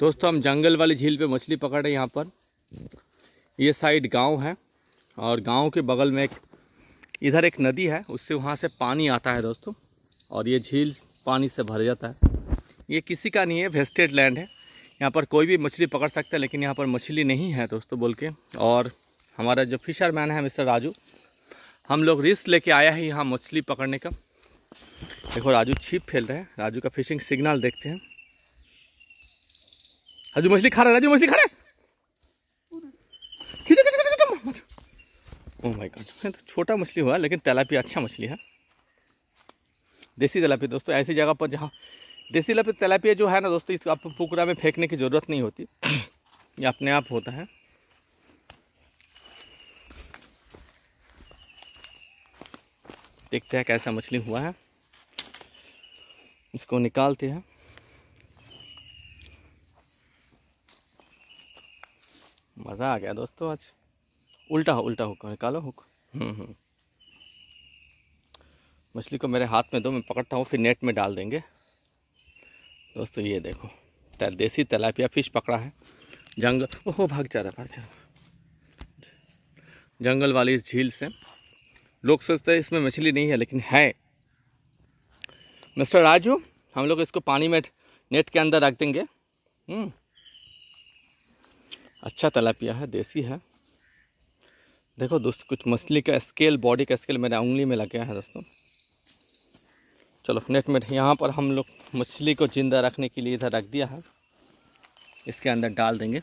दोस्तों हम जंगल वाली झील पे मछली पकड़ रहे हैं यहाँ पर ये साइड गांव है और गांव के बगल में एक इधर एक नदी है उससे वहाँ से पानी आता है दोस्तों और ये झील पानी से भर जाता है ये किसी का नहीं है वेस्टेड लैंड है यहाँ पर कोई भी मछली पकड़ सकता है लेकिन यहाँ पर मछली नहीं है दोस्तों बोल के और हमारा जो फिशरमैन है मिस्टर राजू हम लोग रिस्क लेके आया है यहाँ मछली पकड़ने का देखो राजू छिप फेल रहे हैं राजू का फिशिंग सिग्नल देखते हैं राजू मछली खा रहा राजू मछली खा रहे माय oh गॉड तो छोटा मछली हुआ लेकिन तेलापिया अच्छा मछली है देसी तेलापिया दोस्तों ऐसी जगह पर जहाँ देसी तेलापिया जो है ना दोस्तों इसको आपको पुकड़ा में फेंकने की ज़रूरत नहीं होती ये अपने आप होता है देखते हैं कैसा मछली हुआ है इसको निकालते हैं मज़ा आ गया दोस्तों आज उल्टा हो उल्टा हुक निकालो हुक हम्म, हम्म। मछली को मेरे हाथ में दो मैं पकड़ता हूँ फिर नेट में डाल देंगे दोस्तों ये देखो तल देसी तलापिया फिश पकड़ा है जंगल ओहो भाग जा रहा भाग जा रहा जंगल वाली इस झील से लोग सोचते हैं इसमें मछली नहीं है लेकिन है मिस्टर राजू हम लोग इसको पानी में नेट के अंदर रख देंगे हम्म। अच्छा तलापिया है देसी है देखो दोस्त कुछ मछली का स्केल बॉडी का स्केल मेरे उंगली में लग गया है दोस्तों चलो नेट में यहाँ पर हम लोग मछली को ज़िंदा रखने के लिए इधर रख दिया है इसके अंदर डाल देंगे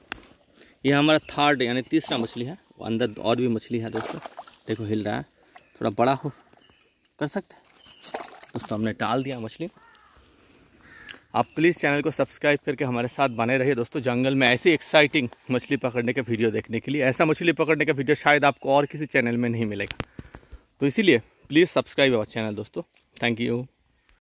ये हमारा थर्ड यानी तीसरा मछली है अंदर और भी मछली है दोस्तों देखो हिल रहा है थोड़ा बड़ा हो कर सकते दोस्तों हमने डाल दिया मछली आप प्लीज़ चैनल को सब्सक्राइब करके हमारे साथ बने रहिए दोस्तों जंगल में ऐसी एक्साइटिंग मछली पकड़ने के वीडियो देखने के लिए ऐसा मछली पकड़ने का वीडियो शायद आपको और किसी चैनल में नहीं मिलेगा तो इसीलिए प्लीज़ सब्सक्राइब अवर चैनल दोस्तों थैंक यू